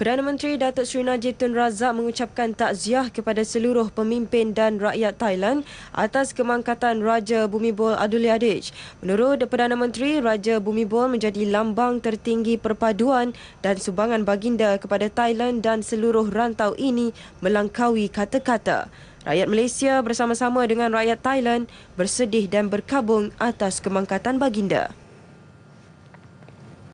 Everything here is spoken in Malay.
Perdana Menteri Datuk Seri Najib Tun Razak mengucapkan takziah kepada seluruh pemimpin dan rakyat Thailand atas kemangkatan Raja Bumibol Adulyadej. Menurut Perdana Menteri, Raja Bumibol menjadi lambang tertinggi perpaduan dan sumbangan baginda kepada Thailand dan seluruh rantau ini melangkaui kata-kata. Rakyat Malaysia bersama-sama dengan rakyat Thailand bersedih dan berkabung atas kemangkatan baginda.